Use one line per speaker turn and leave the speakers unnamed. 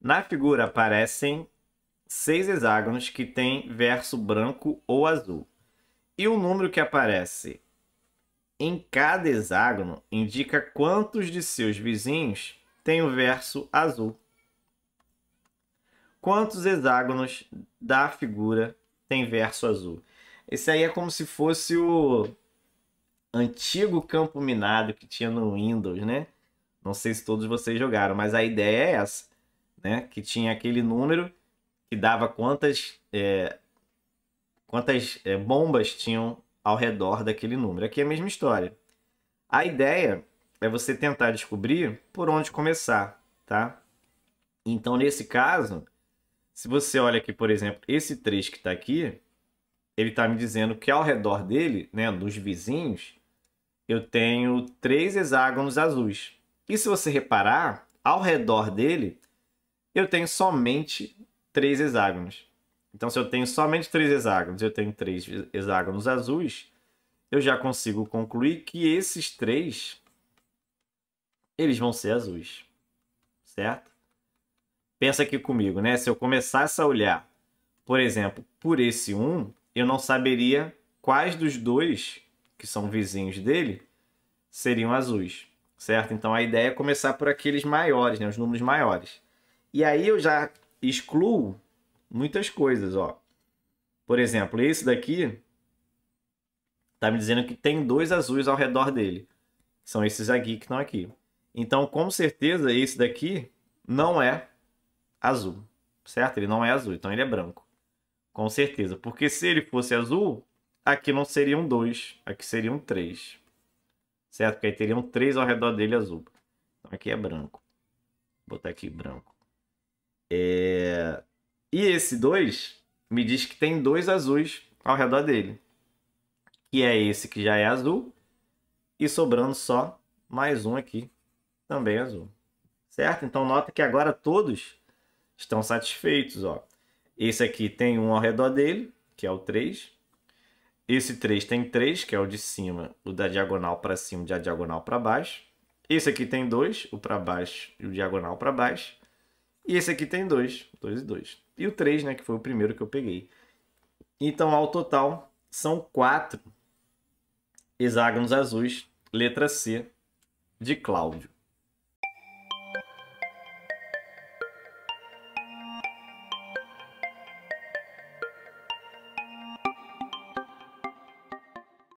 Na figura aparecem seis hexágonos que têm verso branco ou azul. E o número que aparece em cada hexágono indica quantos de seus vizinhos tem o verso azul. Quantos hexágonos da figura tem verso azul? Esse aí é como se fosse o antigo campo minado que tinha no Windows, né? Não sei se todos vocês jogaram, mas a ideia é essa né? Que tinha aquele número que dava quantas, é, quantas é, bombas tinham ao redor daquele número. Aqui é a mesma história. A ideia é você tentar descobrir por onde começar, tá? Então, nesse caso, se você olha aqui, por exemplo, esse 3 que está aqui, ele está me dizendo que ao redor dele, né, dos vizinhos, eu tenho três hexágonos azuis. E se você reparar, ao redor dele eu tenho somente três hexágonos. Então, se eu tenho somente três hexágonos, eu tenho três hexágonos azuis, eu já consigo concluir que esses três eles vão ser azuis, certo? Pensa aqui comigo, né? Se eu começasse a olhar, por exemplo, por esse 1, eu não saberia quais dos dois, que são vizinhos dele, seriam azuis, certo? Então a ideia é começar por aqueles maiores, né? os números maiores. E aí eu já excluo muitas coisas, ó. Por exemplo, esse daqui tá me dizendo que tem dois azuis ao redor dele. São esses aqui que estão aqui. Então, com certeza, esse daqui não é azul, certo? Ele não é azul, então ele é branco. Com certeza, porque se ele fosse azul, aqui não seriam dois, aqui seriam três. Certo? Porque aí teriam três ao redor dele azul. Então aqui é branco. Vou botar aqui branco. É... E esse 2 me diz que tem dois azuis ao redor dele. Que é esse que já é azul. E sobrando só mais um aqui, também azul. Certo? Então nota que agora todos estão satisfeitos. Ó. Esse aqui tem um ao redor dele, que é o 3. Esse 3 tem 3, que é o de cima, o da diagonal para cima, o da diagonal para baixo. Esse aqui tem 2, o para baixo e o diagonal para baixo. E esse aqui tem dois, dois e dois. E o três, né, que foi o primeiro que eu peguei. Então, ao total, são quatro hexágonos azuis, letra C, de Cláudio.